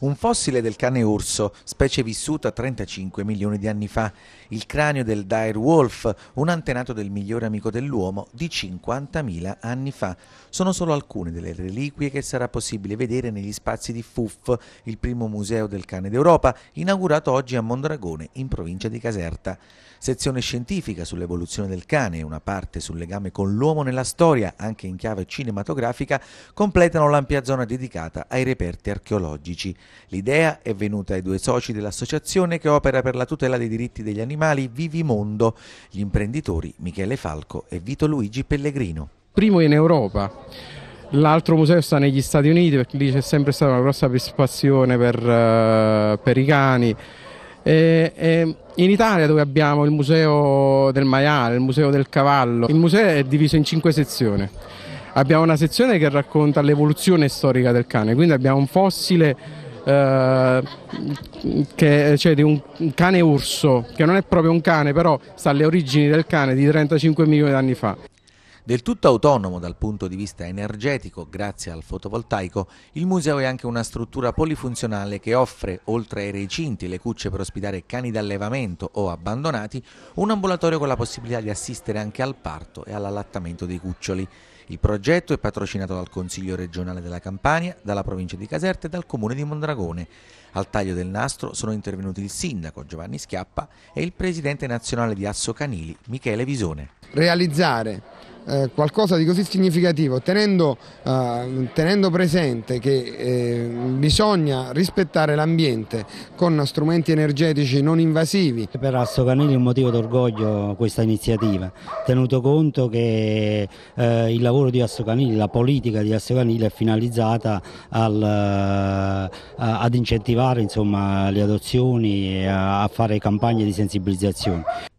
un fossile del cane orso, specie vissuta 35 milioni di anni fa, il cranio del dire wolf, un antenato del migliore amico dell'uomo di 50.000 anni fa. Sono solo alcune delle reliquie che sarà possibile vedere negli spazi di FUF, il primo museo del cane d'Europa, inaugurato oggi a Mondragone, in provincia di Caserta. Sezione scientifica sull'evoluzione del cane e una parte sul legame con l'uomo nella storia, anche in chiave cinematografica, completano l'ampia zona dedicata ai reperti archeologici. L'idea è venuta ai due soci dell'associazione che opera per la tutela dei diritti degli animali Vivimondo, gli imprenditori Michele Falco e Vito Luigi Pellegrino. Primo in Europa. L'altro museo sta negli Stati Uniti perché lì c'è sempre stata una grossa passione per, eh, per i cani. E, e in Italia dove abbiamo il museo del maiale, il museo del cavallo, il museo è diviso in cinque sezioni. Abbiamo una sezione che racconta l'evoluzione storica del cane, quindi abbiamo un fossile eh, che, eh, cioè, di un cane urso, che non è proprio un cane, però sta alle origini del cane di 35 milioni di anni fa. Del tutto autonomo dal punto di vista energetico, grazie al fotovoltaico, il museo è anche una struttura polifunzionale che offre, oltre ai recinti e le cucce per ospitare cani d'allevamento o abbandonati, un ambulatorio con la possibilità di assistere anche al parto e all'allattamento dei cuccioli. Il progetto è patrocinato dal Consiglio regionale della Campania, dalla provincia di Caserta e dal comune di Mondragone. Al taglio del nastro sono intervenuti il sindaco Giovanni Schiappa e il presidente nazionale di Asso Canili, Michele Visone. Realizzare eh, qualcosa di così significativo, tenendo, eh, tenendo presente che eh, bisogna rispettare l'ambiente con strumenti energetici non invasivi. Per Assocanelli è un motivo d'orgoglio questa iniziativa, tenuto conto che eh, il lavoro di Assocanelli, la politica di Assocanelli è finalizzata al, eh, ad incentivare insomma, le adozioni, e a fare campagne di sensibilizzazione.